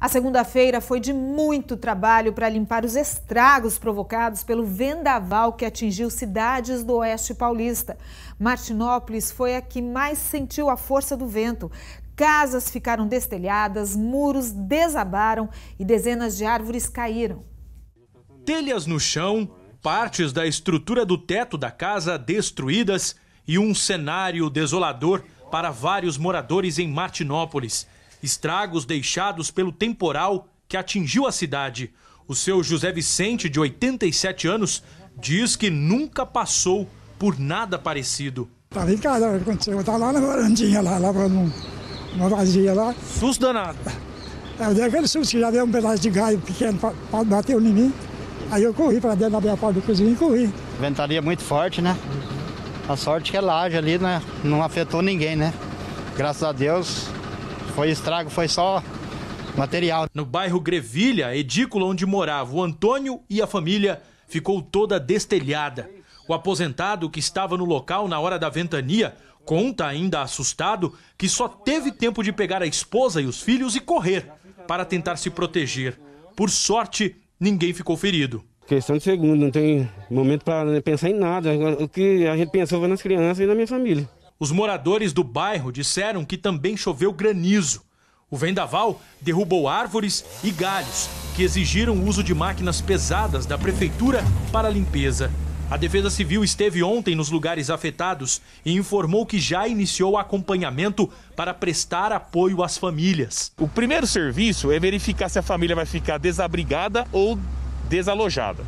A segunda-feira foi de muito trabalho para limpar os estragos provocados pelo vendaval que atingiu cidades do oeste paulista. Martinópolis foi a que mais sentiu a força do vento. Casas ficaram destelhadas, muros desabaram e dezenas de árvores caíram. Telhas no chão, partes da estrutura do teto da casa destruídas e um cenário desolador para vários moradores em Martinópolis estragos deixados pelo temporal que atingiu a cidade. O seu José Vicente, de 87 anos, diz que nunca passou por nada parecido. Estava em casa, aconteceu. Eu estava lá na varandinha, lá, lavando uma vazia lá. Susto danado. É, eu dei aquele susto que já veio um pedaço de galho pequeno, bateu em mim. Aí eu corri para dentro da minha porta do cozinha e corri. Ventaria muito forte, né? A sorte que é laje ali, né? Não afetou ninguém, né? Graças a Deus, foi estrago, foi só material. No bairro Grevilha, edícula onde morava o Antônio e a família, ficou toda destelhada. O aposentado que estava no local na hora da ventania conta, ainda assustado, que só teve tempo de pegar a esposa e os filhos e correr para tentar se proteger. Por sorte, ninguém ficou ferido. Questão de segundo, não tem momento para pensar em nada. O que a gente pensou foi nas crianças e na minha família. Os moradores do bairro disseram que também choveu granizo. O vendaval derrubou árvores e galhos, que exigiram o uso de máquinas pesadas da prefeitura para a limpeza. A Defesa Civil esteve ontem nos lugares afetados e informou que já iniciou acompanhamento para prestar apoio às famílias. O primeiro serviço é verificar se a família vai ficar desabrigada ou desalojada.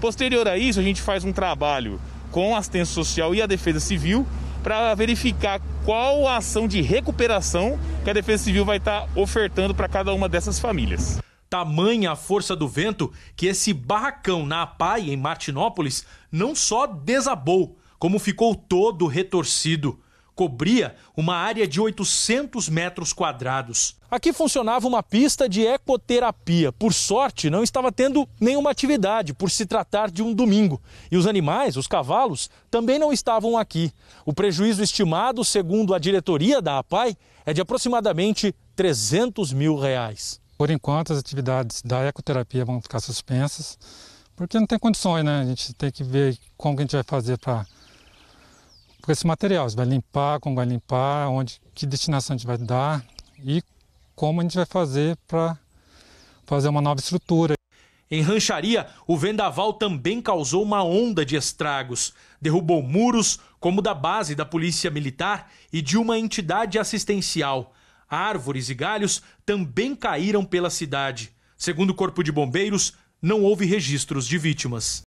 Posterior a isso, a gente faz um trabalho com a assistência social e a defesa civil para verificar qual a ação de recuperação que a Defesa Civil vai estar tá ofertando para cada uma dessas famílias. Tamanha a força do vento que esse barracão na APAI, em Martinópolis, não só desabou, como ficou todo retorcido cobria uma área de 800 metros quadrados. Aqui funcionava uma pista de ecoterapia. Por sorte, não estava tendo nenhuma atividade, por se tratar de um domingo. E os animais, os cavalos, também não estavam aqui. O prejuízo estimado, segundo a diretoria da APAI, é de aproximadamente 300 mil reais. Por enquanto, as atividades da ecoterapia vão ficar suspensas, porque não tem condições, né? A gente tem que ver como que a gente vai fazer para com esse material. Você vai limpar, como vai limpar, onde, que destinação a gente vai dar e como a gente vai fazer para fazer uma nova estrutura. Em Rancharia, o vendaval também causou uma onda de estragos. Derrubou muros, como da base da Polícia Militar e de uma entidade assistencial. Árvores e galhos também caíram pela cidade. Segundo o Corpo de Bombeiros, não houve registros de vítimas.